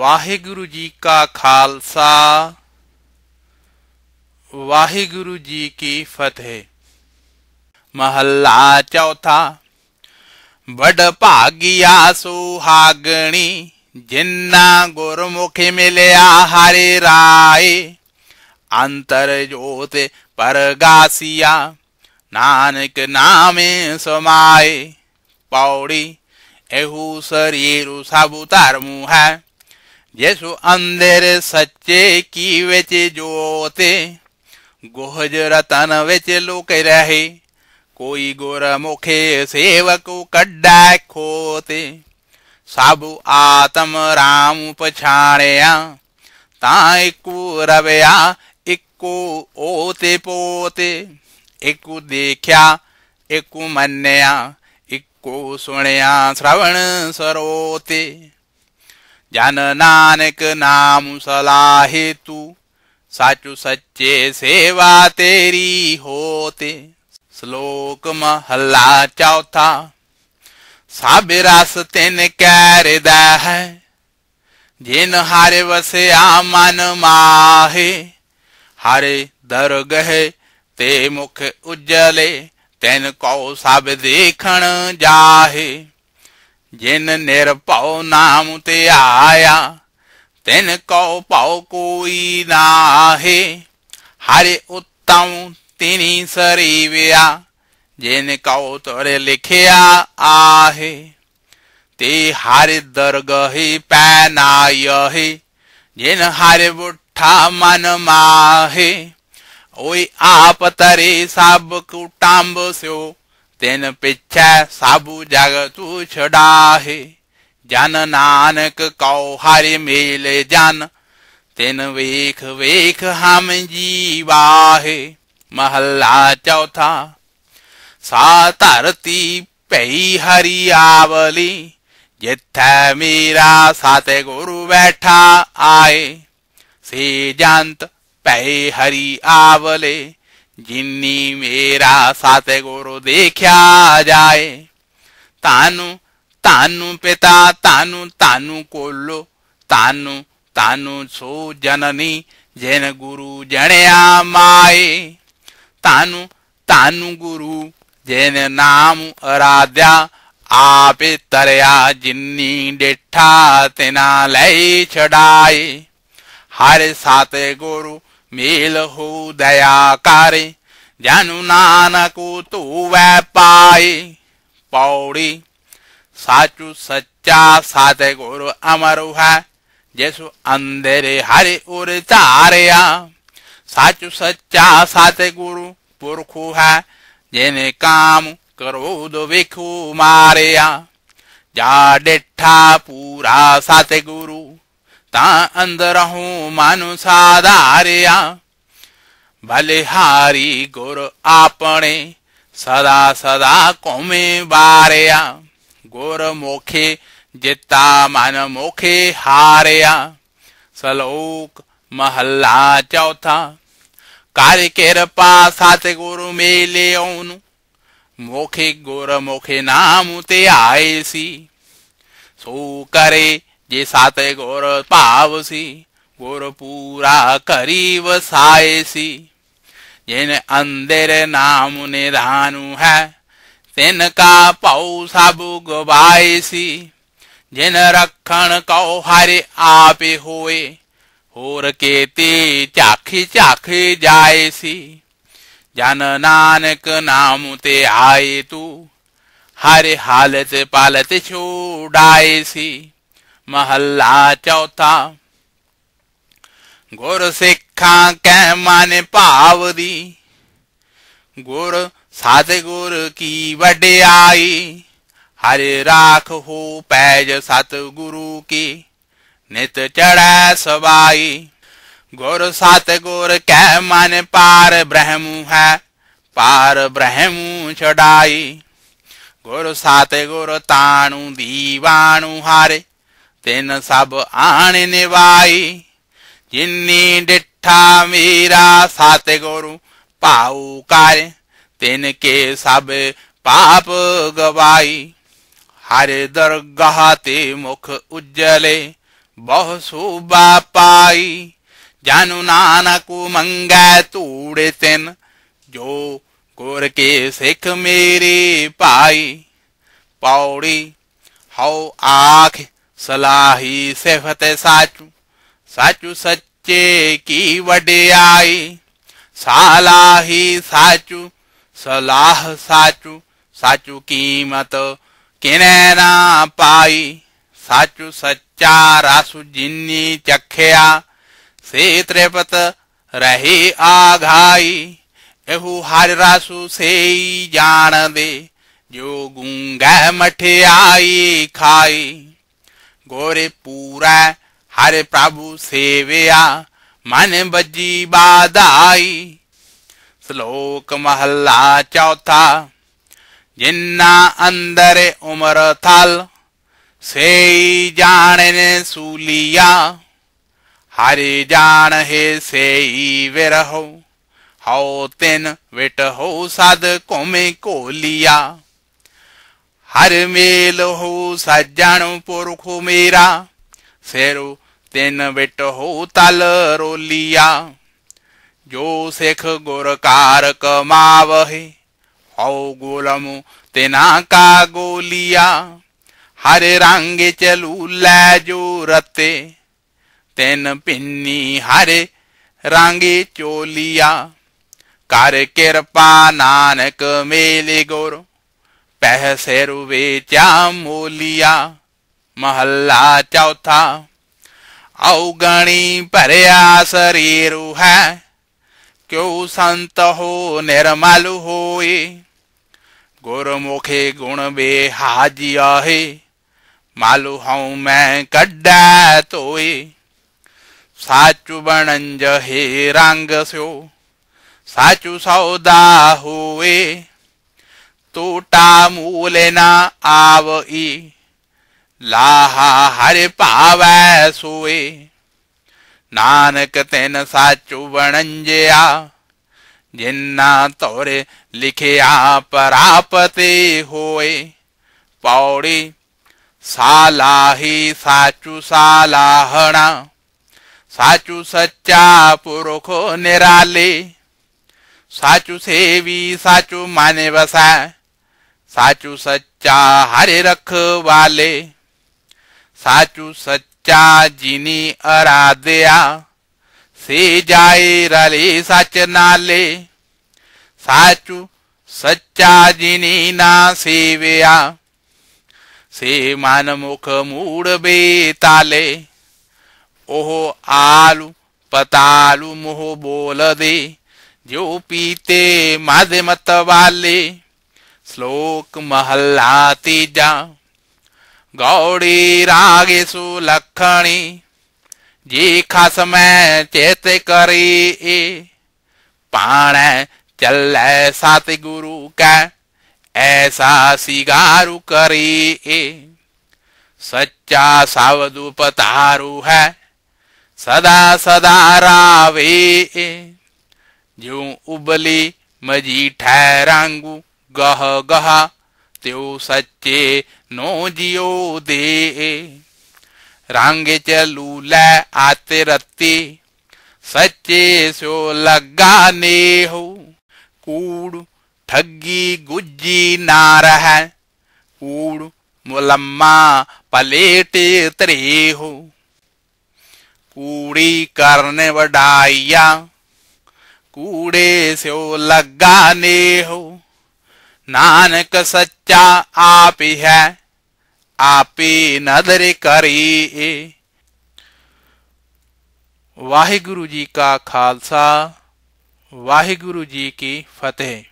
ਵਾਹਿਗੁਰੂ ਜੀ ਕਾ ਖਾਲਸਾ ਵਾਹਿਗੁਰੂ ਜੀ ਕੀ ਫਤਿਹ ਮਹੱਲਾ ਚੌਥਾ ਵੱਡ ਭਾਗਿਆ ਸੁਹਾਗਣੀ ਜਿੰਨਾ ਗੁਰਮੁਖ ਮਿਲਿਆ ਹਰਿ ਰਾਏ ਅੰਤਰ ਜੋਤ ਪਰਗਾਸੀਆ ਨਾਨਕ ਨਾਮੇ ਸਮਾਏ ਪੌੜੀ ਇਹੂ ਸਰੀਰੂ ਸਭ ਧਰਮੂ ਹੈ यसु अंधेर सच्चे की वेच जोते गोहज रतन वेच लोक रहे कोई गोर मुखे सेवक कड्डा खोते साबु आतम राम पछाणया ताकू रवया इक्को ओते पोते इकु देखया इकु मन्या इको सुनया श्रवण सरोते ਜਨ ਨਾਨਕ ਨਾਮ ਸਲਾਹੇ ਤੂ ਸਾਚੂ ਸੱਚੇ ਸੇਵਾ ਤੇਰੀ ਹੋਤੇ ਸ਼ਲੋਕ ਮਹਲਾ ਚੌਥਾ ਸਭ ਰਸ ਤਿਨ ਕੈਰਦਾ ਹੈ ਜਿਨ ਹਰ ਵਸਿਆ ਮਨ ਮਾਹੇ ਹਰੇ ਦਰਗਹ ਤੇ ਮੁਖ ਉਜਲੇ ਤੈਨ ਕੋ ਸਭ ਦੇਖਣ ਜਾਹੇ ਜਿਨ ਨਿਰਭਉ ਨਾਮ ਤੇ ਆਇਆ ਤਿਨ ਕੋ ਭਉ ਕੋਈ ਨਾਹੇ ਹਰਿ ਉਤਮ ਤਿਨੀ ਸਰੀਵਿਆ ਜਿਨ ਕਉ ਤਰ ਲਿਖਿਆ ਆਹੇ ਤੇ ਹਰਿ ਦਰਗਹਿ ਪੈ ਨਾਇਹਿ ਜਿਨ ਹਰਿ ਬੁੱਠਾ ਮਨ ਮਾਹੇ ਓਈ ਆਪ ਤਰੇ ਸਭ ਕੁਟੰਬ ਸਿਓ ਤਿਨ ਪਿਛੈ ਸਭ ਜਗ ਤੂ ਛਡਾਹੇ ਜਨ ਨਾਨਕ ਕਉ ਹਰਿ ਮੇਲ ਜਨ ਤਿਨ ਵੇਖ ਵੇਖ ਹਮ ਜੀਵਾਹੇ ਮਹੱਲਾ ਚੌਥਾ ਸਾ ਧਰਤੀ ਭਈ ਹਰੀ ਆਵਲੀ ਜਿੱਥੈ ਮੇਰਾ ਸਾਤੇ ਗੁਰੂ ਬੈਠਾ ਆਏ ਸੇ ਜੰਤ ਭੈ ਹਰੀ ਆਵਲੇ ਜਿੰਨੀ ਮੇਰਾ ਸਤਿਗੁਰੂ ਦੇਖਿਆ ਜਾਏ ਤਾਨੂੰ ਤਾਨੂੰ ਪਿਤਾ ਤਾਨੂੰ ਤਾਨੂੰ ਕੋਲੋ ਤਾਨੂੰ ਤਾਨੂੰ ਸੋ ਜਨਨੀ ਜਿਨ ਗੁਰੂ ਜਣਿਆ ਮਾਏ ਤਾਨੂੰ ਤਾਨੂੰ ਗੁਰੂ ਜਿਨ ਨਾਮ ਅਰਾਧਿਆ ਆਪੇ ਤਰਿਆ ਜਿੰਨੀ ਡੇਠਾ ਤਿਨਾ ਲੈ ਛਡਾਏ ਹਰ ਸਾਤੇ ਗੁਰੂ ਮੇਲ ਹੋ ਦਇਆ ਕਰੇ ਜਾਨੂ ਨਾਨਕ ਤੂੰ ਵੈ ਪਾਏ ਪੌੜੀ ਸਾਚੂ ਸੱਚਾ ਸਾਤੇ ਗੁਰ ਅਮਰੁ ਹੈ ਜੇਸੂ ਅੰਦਰੇ ਹਰਿ ਉਰ ਧਾਰਿਆ ਸਾਚੂ ਸੱਚਾ ਸਾਤੇ ਗੁਰੂ ਪੁਰਖੁ ਹੈ ਜਿਨੇ ਕਾਮ ਕਰੋਦ ਵਿਖੂ ਮਾਰਿਆ ਜਾ ਡੇਠਾ ਪੂਰਾ ਸਾਤੇ ਗੁਰੂ ਤਾਂ ਹੂੰ ਮਾਨੁ ਸਾਧਾਰਿਆ ਬਲਿਹਾਰੀ ਗੁਰ ਆਪਣੇ ਸਦਾ ਸਦਾ ਕੋਮੇ ਬਾਰਿਆ ਗੁਰ ਮੋਖੇ ਜਿਤਾ ਮਨ ਮੋਖੇ ਹਾਰਿਆ ਸਲੋਕ ਮਹੱਲਾ ਚੌਥਾ ਕਰ ਕਿਰਪਾ ਗੁਰੂ ਮੇਲਿਓ ਨੂੰ ਮੋਖੇ ਗੁਰ ਮੋਖੇ ਨਾਮ ਤੇ ਆਏ ਸੀ ਸੋ ਕਰੇ ਜੇ ਸਾਤੇ ਗੁਰ ਭਾਵ ਸੀ ਗੁਰ ਪੂਰਾ ਕਰੀ ਵਸਾਏ ਸੀ ਜਿਨ ਅੰਦਰ ਨਾਮ ਨਿਧਾਨੂ ਹੈ ਤਿਨ ਕਾ ਭਉ ਸਭ ਗਵਾਏ ਸੀ ਜਿਨ ਰਖਣ ਕਉ ਹਰਿ ਆਪੇ ਹੋਏ ਹੋਰ ਕੇਤੀ ਝਾਖੀ ਝਾਖੀ ਜਾਏ ਸੀ ਜਨ ਨਾਨਕ ਨਾਮ ਤੇ ਆਏ ਤੂੰ ਹਰਿ ਹਾਲਤ ਪਾਲਤ ਛੋੜਾਏ ਸੀ ਮਹੱਲਾ ਚੌਥਾ ਗੁਰ ਸਿੱਖਾਂ ਕੈ ਮਨ ਭਾਵ ਦੀ ਗੁਰ ਸਤਿਗੁਰ ਕੀ ਵਡਿਆਈ ਹਰਿ ਰਾਖ ਹੋ ਪੈਜ ਸਤਿਗੁਰੂ ਕੀ ਨਿਤ ਚੜੈ ਸਵਾਈ ਗੁਰ ਸਤਿਗੁਰ ਕੈ ਮਨ ਪਾਰ ਬ੍ਰਹਮ ਹੈ ਪਾਰ ਬ੍ਰਹਮ ਛਡਾਈ ਗੁਰ ਸਤਿਗੁਰ ਤਾਣੂ ਦੀਵਾਣੂ ਹਾਰੇ ਤਿੰਨ ਸਭ ਆਣ ਨਿਵਾਈ ਜਿਨੀ ਡਿਠਾ ਮੀਰਾ ਸਤ ਗੁਰੂ ਭਾਉ ਕਰ ਤਿਨ ਕੇ ਸਭ ਪਾਪ ਗਵਾਈ ਹਰ ਦਰਗਾਹ ਤੇ ਮੁਖ ਉਜਲੇ ਬਹੁ ਸੂਬਾ ਪਾਈ ਜਾਨੁ ਨਾਨਕ ਮੰਗੈ ਤੂੜੇ ਤਿਨ ਜੋ ਗੁਰ ਕੇ ਸਿੱਖ ਮੇਰੇ ਭਾਈ ਪੌੜੀ ਹਉ ਆਖ ਸਲਾਹੀ ਸਿਫਤ ਸਾਚੂ ਸਾਚੂ ਸੱਚੇ ਕੀ ਵਡਿਆਈ ਸਲਾਹੀ ਸਾਚੂ ਸਲਾਹ ਸਾਚੂ ਸਾਚੂ ਕੀਮਤ ਕਿਨੇ ਨਾ ਪਾਈ ਸਾਚੂ ਸੱਚਾ ਰਸੁ ਜਿਨੀ ਚਖਿਆ ਸੇ ਤ੍ਰਿਪਤ ਰਹੀ ਆਘਾਈ ਇਹੂ ਹਰ ਰਸੂ ਸੇਈ ਜਾਣਦੇ ਜੋ ਗੁੰਗਾ ਮਠਿਆਈ ਖਾਈ ਗੋਰੇ ਪੂਰਾ ਹਰ ਪ੍ਰਭੂ ਸੇਵਿਆ ਮਨ ਬੱਜੀ ਬਾਧਾਈ ਸ਼ਲੋਕ ਮਹੱਲਾ ਚੌਥਾ ਜਿੰਨਾ ਅੰਦਰ ਉਮਰ ਥਲ ਸੇਈ ਜਾਣਨ ਸੂਲੀਆ ਹਰਿ ਜਾਣ ਹੈ ਸੇਈ ਵਿਰਹੁ ਹਉ ਤਿਨ ਵਿਟ ਹੋ ਸਦ ਘੁਮੇ ਕੋਲੀਆ ਹਰ ਮੇਲ ਹੋ ਸਾਜਣ ਪੁਰਖੁ ਮੇਰਾ ਸੇਰੂ ਤਿੰਨ ਬਿਟ ਹੋ ਤਲ ਰੋਲੀਆ ਜੋ ਸਿੱਖ ਗੁਰ ਕਾਰ ਕਮਾਵਹਿ ਹਉ ਗੋਲਮ ਤਿਨਾ ਕਾ ਗੋਲੀਆ ਹਰ ਰੰਗ ਚਲੂ ਲੈ ਜੋ ਰਤੇ ਤਿੰਨ ਪਿੰਨੀ ਹਰ ਰੰਗ ਚੋਲੀਆ ਕਰ ਕਿਰਪਾ ਨਾਨਕ ਮੇਲੇ ਗੁਰ ਪਹਿਸੇ ਰੁਵੇਚਾ ਮੋਲੀਆ ਮਹੱਲਾ ਚੌਥਾ ਔਗਣੀ ਭਰਿਆ ਸਰੀਰ ਹੈ ਕਿਉ ਸੰਤ ਹੋ ਨਿਰਮਲ ਹੋਏ ਗੁਰਮੁਖੇ ਗੁਣ ਵੇ ਹਾਜੀ ਆਹੇ ਮਾਲੂ ਹਉ ਮੈਂ ਕੱਢੈ ਤੋਏ ਸਾਚੂ ਬਣਨ ਜਹੇ ਰੰਗ ਸਿਓ ਸਾਚੂ ਸੌਦਾ ਹੋਏ ਟੂਟਾ ਮੂਲ ਨਾ ਆਵਈ ਲਾਹਾ ਹਰਿ ਭਾਵੈ ਸੋਏ ਨਾਨਕ ਤੈਨ ਸਾਚੂ ਵਣੰਜਿਆ ਜਿਨ੍ਹਾਂ ਤੋਰੇ ਲਿਖਿਆ ਪ੍ਰਾਪਤੇ ਹੋਏ ਪੌੜੀ ਸਾਲਾਹੀ ਸਾਚੂ ਸਾਲਾਹਣਾ ਸਾਚੂ ਸੱਚਾ ਪੁਰਖੋ ਨਿਰਾਲੇ ਸਾਚੂ ਸੇਵੀ ਸਾਚੂ ਮਾਨੇ ਵਸੈ ਸਾਚੂ ਸੱਚਾ ਹਰਿ ਰਖਵਾਲੇ ਸਾਚੂ ਸੱਚਾ ਜਿਨੀ ਅਰਾਧਿਆ ਸੇ ਜਾਏ ਰਲੀ ਸਚ ਨਾਲੇ ਸਾਚੂ ਸੱਚਾ ਜਿਨੀ ਨਾ ਸੇਵਿਆ ਸੇ ਮਨ ਮੁਖ ਮੂੜ ਬੇਤਾਲੇ ਉਹ ਆਲੂ ਪਤਾਲੂ ਮੋਹ ਬੋਲਦੇ ਜੋ ਪੀਤੇ ਮਦ ਮਤ ਵਾਲੇ श्लोक महला तीजा गौड़ी रागे लखणी जी खास मैं चेत करी ए पाण चल सात गुरु का ऐसा सिगारू करी सच्चा सावधु पतारू है सदा सदा रावे जो उबली मजी ठहरांगू गह गह त्यो सच्चे नो जियो दे रंग च लूलै आते रत्ती सच्चे सो लगा ने हो कूड़ ठगी गुज्जी ना रह कूड़ मुलम्मा पलेट तरे हो कूड़ी करने वडाइया कूड़े से लगा ने हो ਨਾਨਕ ਸੱਚਾ ਆਪੀ ਹੈ ਆਪੀ ਨਦਰ ਕਰੀ ਵਾਹਿਗੁਰੂ ਜੀ ਕਾ ਖਾਲਸਾ ਵਾਹਿਗੁਰੂ ਜੀ ਕੀ ਫਤਿਹ